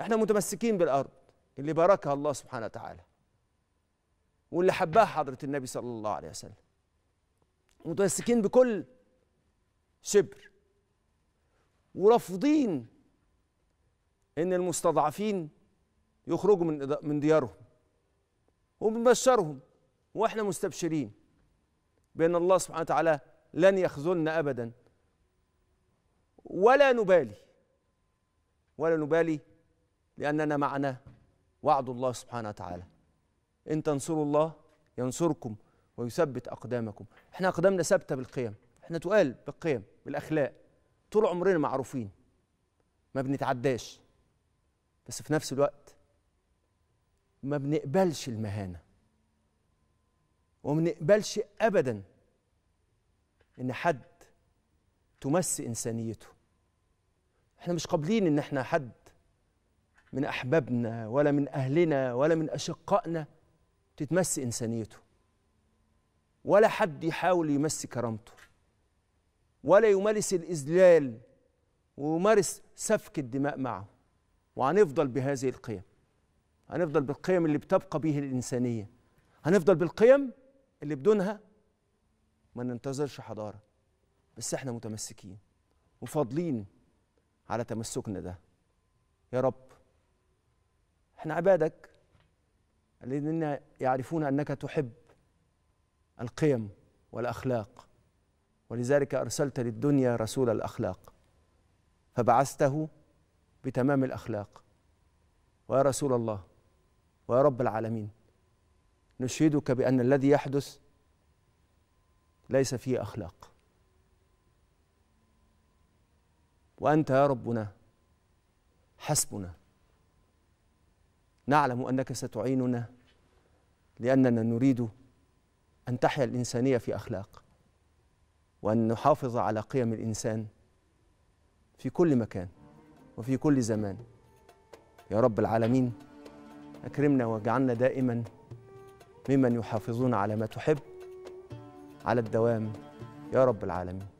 احنا متمسكين بالارض اللي باركها الله سبحانه وتعالى واللي حباها حضرة النبي صلى الله عليه وسلم متمسكين بكل شبر ورافضين ان المستضعفين يخرجوا من من ديارهم وبنبشرهم واحنا مستبشرين بان الله سبحانه وتعالى لن يخذلنا ابدا ولا نبالي ولا نبالي لأننا معنا وعد الله سبحانه وتعالى إن تنصروا الله ينصركم ويثبت أقدامكم إحنا أقدامنا ثابتة بالقيم إحنا تقال بالقيم بالأخلاق طول عمرنا معروفين ما بنتعداش بس في نفس الوقت ما بنقبلش المهانة وما بنقبلش أبدا إن حد تمس إنسانيته احنا مش قابلين إن احنا حد من أحبابنا ولا من أهلنا ولا من أشقائنا تتمس إنسانيته ولا حد يحاول يمس كرامته ولا يمارس الإذلال ويمارس سفك الدماء معه وهنفضل بهذه القيم هنفضل بالقيم اللي بتبقى به الإنسانية هنفضل بالقيم اللي بدونها ما ننتظرش حضارة بس احنا متمسكين وفاضلين على تمسكنا ده يا رب احنا عبادك الذين يعرفون انك تحب القيم والاخلاق ولذلك ارسلت للدنيا رسول الاخلاق فبعثته بتمام الاخلاق ويا رسول الله ويا رب العالمين نشهدك بان الذي يحدث ليس فيه اخلاق وانت يا ربنا حسبنا نعلم انك ستعيننا لاننا نريد ان تحيا الانسانيه في اخلاق وان نحافظ على قيم الانسان في كل مكان وفي كل زمان يا رب العالمين اكرمنا واجعلنا دائما ممن يحافظون على ما تحب على الدوام يا رب العالمين